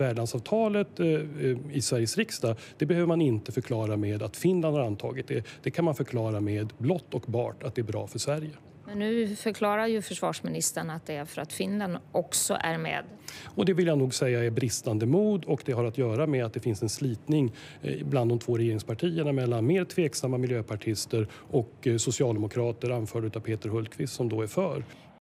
värdlandsavtalet eh, eh, i Sveriges riksdag det behöver man inte förklara med att Finland har antagit det. Det kan man förklara med blott och bart att det är bra för Sverige. Men nu förklarar ju försvarsministern att det är för att Finland också är med. Och det vill jag nog säga är bristande mod och det har att göra med att det finns en slitning eh, bland de två regeringspartierna mellan mer tveksamma miljöpartister och socialdemokrater anförda av Peter Hultqvist som då är för.